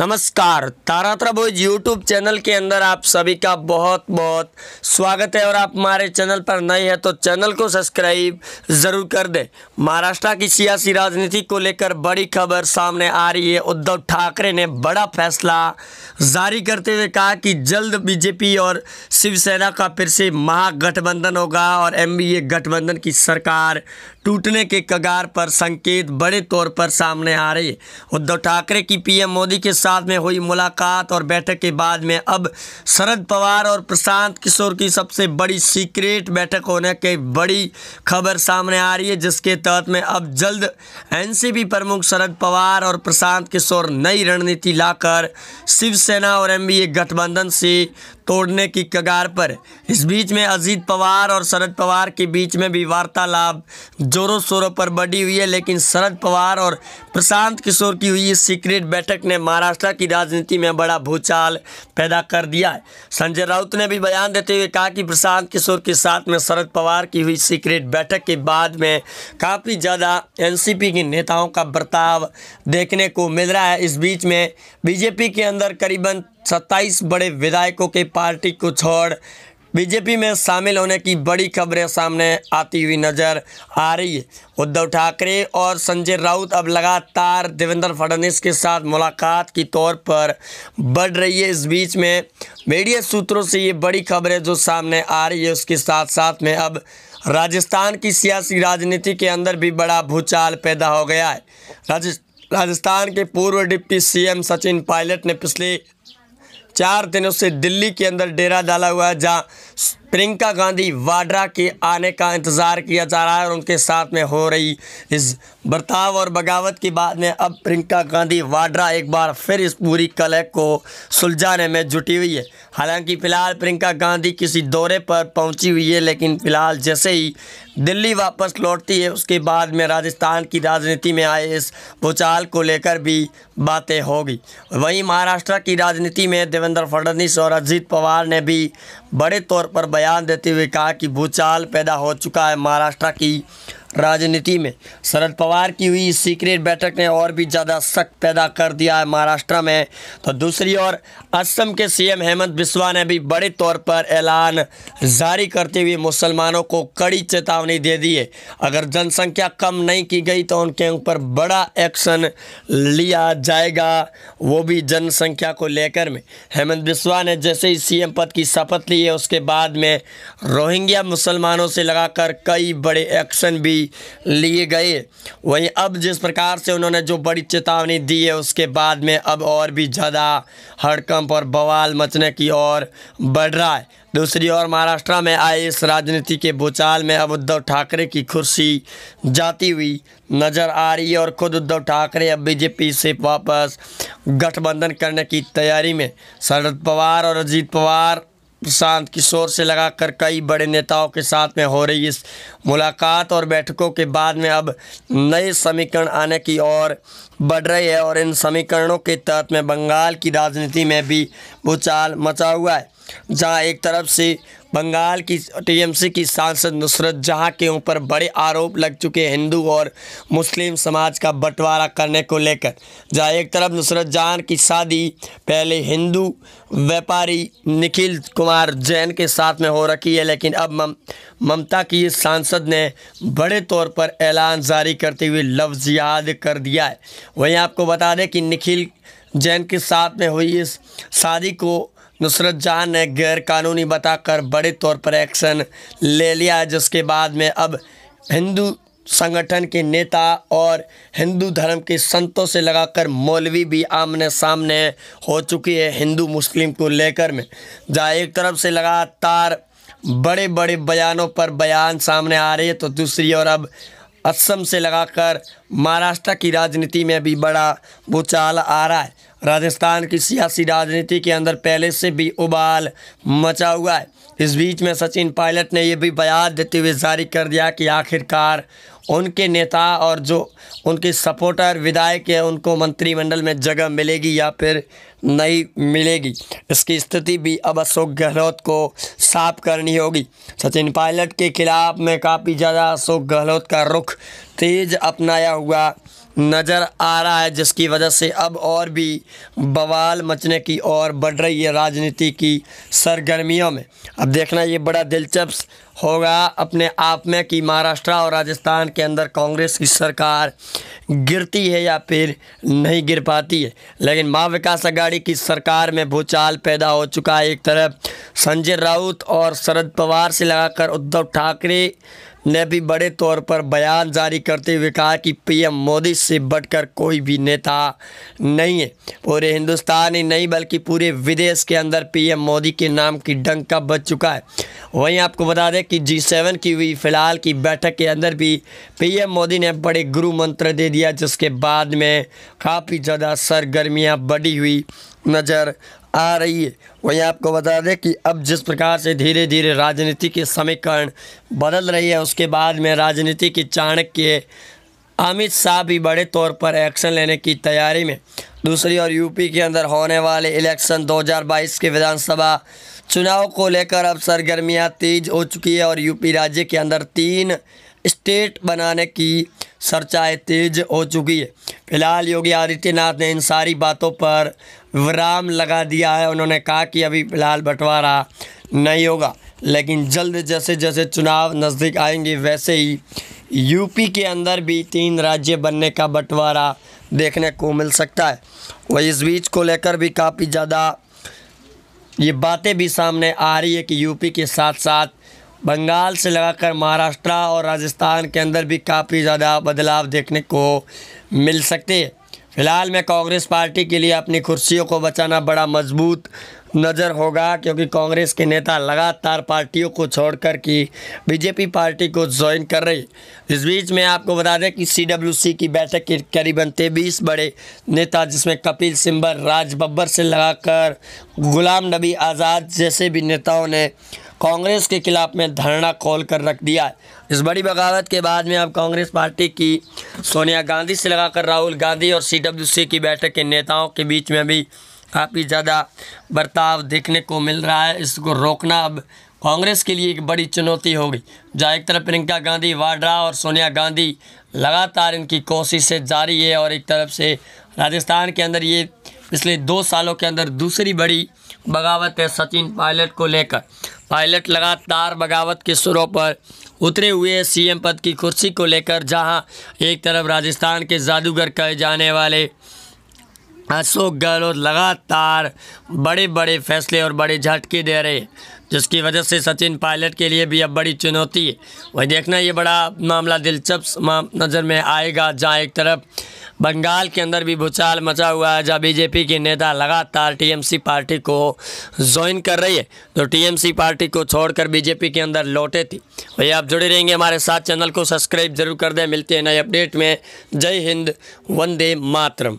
नमस्कार तारात्रा बोज YouTube channel के अंदर आप सभी का बहुत बहुत स्वागत है और आप हमारे चैनल पर नए हैं तो चैनल को सब्सक्राइब जरूर कर दें महाराष्ट्र की सियासी राजनीति को लेकर बड़ी खबर सामने आ रही है उद्धव ठाकरे ने बड़ा फैसला जारी करते हुए कहा कि जल्द बीजेपी और शिवसेना का फिर से महागठबंधन होगा और एम गठबंधन की सरकार टूटने के कगार पर संकेत बड़े तौर पर सामने आ रही है उद्धव ठाकरे की पी मोदी के साथ में हुई मुलाकात और बैठक के बाद में अब शरद पवार और प्रशांत किशोर की सबसे बड़ी सीक्रेट बैठक होने की बड़ी खबर सामने आ रही है जिसके तहत में अब जल्द एनसीपी प्रमुख शरद पवार और प्रशांत किशोर नई रणनीति लाकर शिवसेना और एनबीए गठबंधन से तोड़ने की कगार पर इस बीच में अजीत पवार और शरद पवार के बीच में भी वार्तालाप जोरों शोरों पर बढ़ी हुई है लेकिन शरद पवार और प्रशांत किशोर की हुई इस सीक्रेट बैठक ने महाराष्ट्र की राजनीति में बड़ा भूचाल पैदा कर दिया है संजय राउत ने भी बयान देते हुए कहा कि प्रशांत किशोर के साथ में शरद पवार की हुई सीक्रेट बैठक के बाद में काफ़ी ज़्यादा एन के नेताओं का बर्ताव देखने को मिल रहा है इस बीच में बीजेपी के अंदर करीबन सत्ताईस बड़े विधायकों के पार्टी को छोड़ बीजेपी में शामिल होने की बड़ी खबरें सामने आती हुई नजर आ रही है उद्धव ठाकरे और संजय राउत अब लगातार देवेंद्र फडणवीस के साथ मुलाकात की तौर पर बढ़ रही है इस बीच में मीडिया सूत्रों से ये बड़ी खबरें जो सामने आ रही है उसके साथ साथ में अब राजस्थान की सियासी राजनीति के अंदर भी बड़ा भूचाल पैदा हो गया है राजस्थान के पूर्व डिप्टी सी सचिन पायलट ने पिछले चार दिनों से दिल्ली के अंदर डेरा डाला हुआ है जहाँ प्रियंका गांधी वाड्रा के आने का इंतज़ार किया जा रहा है और उनके साथ में हो रही इस बर्ताव और बगावत की बात में अब प्रियंका गांधी वाड्रा एक बार फिर इस पूरी कलह को सुलझाने में जुटी हुई है हालांकि फ़िलहाल प्रियंका गांधी किसी दौरे पर पहुंची हुई है लेकिन फ़िलहाल जैसे ही दिल्ली वापस लौटती है उसके बाद में राजस्थान की राजनीति में आए इस भूचाल को लेकर भी बातें होगी वहीं महाराष्ट्र की राजनीति में देवेंद्र फडणवीस और अजीत पवार ने भी बड़े तौर पर बयान बयान देते हुए कहा कि भूचाल पैदा हो चुका है महाराष्ट्र की राजनीति में शरद पवार की हुई सीक्रेट बैठक ने और भी ज़्यादा शक पैदा कर दिया है महाराष्ट्र में तो दूसरी ओर असम के सीएम हेमंत बिस्वा ने भी बड़े तौर पर ऐलान जारी करते हुए मुसलमानों को कड़ी चेतावनी दे दी है अगर जनसंख्या कम नहीं की गई तो उनके ऊपर बड़ा एक्शन लिया जाएगा वो भी जनसंख्या को लेकर में हेमंत बिस्वा ने जैसे ही सी पद की शपथ ली है उसके बाद में रोहिंग्या मुसलमानों से लगाकर कई बड़े एक्शन भी लिए गए वहीं अब जिस प्रकार से उन्होंने जो बड़ी चेतावनी दी है उसके बाद में अब और भी ज़्यादा हड़कंप और बवाल मचने की ओर बढ़ रहा है दूसरी ओर महाराष्ट्र में आए इस राजनीति के भूचाल में अब उद्धव ठाकरे की कुर्सी जाती हुई नज़र आ रही है और खुद उद्धव ठाकरे अब बीजेपी से वापस गठबंधन करने की तैयारी में शरद पवार और अजीत पवार प्रशांत किशोर से लगाकर कई बड़े नेताओं के साथ में हो रही इस मुलाकात और बैठकों के बाद में अब नए समीकरण आने की ओर बढ़ रही है और इन समीकरणों के तहत में बंगाल की राजनीति में भी भूचाल मचा हुआ है जहां एक तरफ से बंगाल की टीएमसी की सांसद नुसरत जहां के ऊपर बड़े आरोप लग चुके हिंदू और मुस्लिम समाज का बंटवारा करने को लेकर जहां एक तरफ नुसरत जहां की शादी पहले हिंदू व्यापारी निखिल कुमार जैन के साथ में हो रखी है लेकिन अब मम ममता की इस सांसद ने बड़े तौर पर ऐलान जारी करते हुए लफ्ज़ याद कर दिया है वहीं आपको बता दें कि निखिल जैन के साथ में हुई इस शादी को नुसरत जहाँ ने गैरकानूनी बताकर बड़े तौर पर एक्शन ले लिया जिसके बाद में अब हिंदू संगठन के नेता और हिंदू धर्म के संतों से लगाकर मौलवी भी आमने सामने हो चुकी है हिंदू मुस्लिम को लेकर में जहाँ एक तरफ से लगातार बड़े बड़े बयानों पर बयान सामने आ रहे हैं तो दूसरी ओर अब असम से लगाकर महाराष्ट्र की राजनीति में भी बड़ा भूचाल आ रहा है राजस्थान की सियासी राजनीति के अंदर पहले से भी उबाल मचा हुआ है इस बीच में सचिन पायलट ने यह भी बयान देते हुए जारी कर दिया कि आखिरकार उनके नेता और जो उनके सपोर्टर विधायक हैं उनको मंत्रिमंडल में जगह मिलेगी या फिर नहीं मिलेगी इसकी स्थिति भी अब अशोक गहलोत को साफ करनी होगी सचिन पायलट के खिलाफ में काफ़ी ज़्यादा अशोक गहलोत का रुख तेज अपनाया हुआ नज़र आ रहा है जिसकी वजह से अब और भी बवाल मचने की और बढ़ रही है राजनीति की सरगर्मियों में अब देखना ये बड़ा दिलचस्प होगा अपने आप में कि महाराष्ट्र और राजस्थान के अंदर कांग्रेस की सरकार गिरती है या फिर नहीं गिर पाती है लेकिन महा विकास अघाड़ी की सरकार में भूचाल पैदा हो चुका है एक तरफ संजय राउत और शरद पवार से लगाकर उद्धव ठाकरे ने भी बड़े तौर पर बयान जारी करते हुए कहा कि पीएम मोदी से बढ़कर कोई भी नेता नहीं है पूरे हिंदुस्तान ही नहीं बल्कि पूरे विदेश के अंदर पीएम मोदी के नाम की डंका बच चुका है वहीं आपको बता दें कि जी सेवन की हुई फिलहाल की बैठक के अंदर भी पीएम मोदी ने बड़े गुरु मंत्र दे दिया जिसके बाद में काफ़ी ज़्यादा सरगर्मियाँ बढ़ी हुई नज़र आ रही है वहीं आपको बता दें कि अब जिस प्रकार से धीरे धीरे राजनीति के समीकरण बदल रही है उसके बाद में राजनीति की चाणक्य अमित शाह भी बड़े तौर पर एक्शन लेने की तैयारी में दूसरी ओर यूपी के अंदर होने वाले इलेक्शन 2022 के विधानसभा चुनाव को लेकर अब सरगर्मियां तेज हो चुकी है और यूपी राज्य के अंदर तीन स्टेट बनाने की चर्चाएँ तेज हो चुकी है फिलहाल योगी आदित्यनाथ ने इन सारी बातों पर विराम लगा दिया है उन्होंने कहा कि अभी फिलहाल बंटवारा नहीं होगा लेकिन जल्द जैसे जैसे चुनाव नज़दीक आएंगे वैसे ही यूपी के अंदर भी तीन राज्य बनने का बंटवारा देखने को मिल सकता है वही इस बीच को लेकर भी काफ़ी ज़्यादा ये बातें भी सामने आ रही है कि यूपी के साथ साथ बंगाल से लगाकर महाराष्ट्र और राजस्थान के अंदर भी काफ़ी ज़्यादा बदलाव देखने को मिल सकते हैं फिलहाल में कांग्रेस पार्टी के लिए अपनी कुर्सियों को बचाना बड़ा मजबूत नज़र होगा क्योंकि कांग्रेस के नेता लगातार पार्टियों को छोड़कर की बीजेपी पार्टी को ज्वाइन कर रही इस बीच में आपको बता दें कि सीडब्ल्यूसी की बैठक के करीबन तेबीस बड़े नेता जिसमें कपिल सिम्बर राज बब्बर से लगाकर गुलाम नबी आज़ाद जैसे भी नेताओं ने कांग्रेस के खिलाफ में धरना कॉल कर रख दिया इस बड़ी बगावत के बाद में अब कांग्रेस पार्टी की सोनिया गांधी से लगाकर राहुल गांधी और सी डब्ल्यू सी की बैठक के नेताओं के बीच में भी काफ़ी ज़्यादा बर्ताव देखने को मिल रहा है इसको रोकना अब कांग्रेस के लिए एक बड़ी चुनौती होगी जहाँ एक तरफ प्रियंका गांधी वाड्रा और सोनिया गांधी लगातार इनकी कोशिशें जारी है और एक तरफ से राजस्थान के अंदर ये पिछले दो सालों के अंदर दूसरी बड़ी बगावत है सचिन पायलट को लेकर पायलट लगातार बगावत के सुरों पर उतरे हुए सीएम पद की कुर्सी को लेकर जहां एक तरफ राजस्थान के जादूगर कहे जाने वाले अशोक गहलोत लगातार बड़े बड़े फैसले और बड़े झटके दे रहे जिसकी वजह से सचिन पायलट के लिए भी अब बड़ी चुनौती है वही देखना ये बड़ा मामला दिलचस्प नज़र में आएगा जहाँ एक तरफ बंगाल के अंदर भी भूचाल मचा हुआ है जहाँ बीजेपी के नेता लगातार टीएमसी पार्टी को ज्वाइन कर रही है तो टीएमसी पार्टी को छोड़कर बीजेपी के अंदर लौटे थी वही आप जुड़े रहेंगे हमारे साथ चैनल को सब्सक्राइब जरूर कर दें मिलते हैं नए अपडेट में जय हिंद वंदे मातरम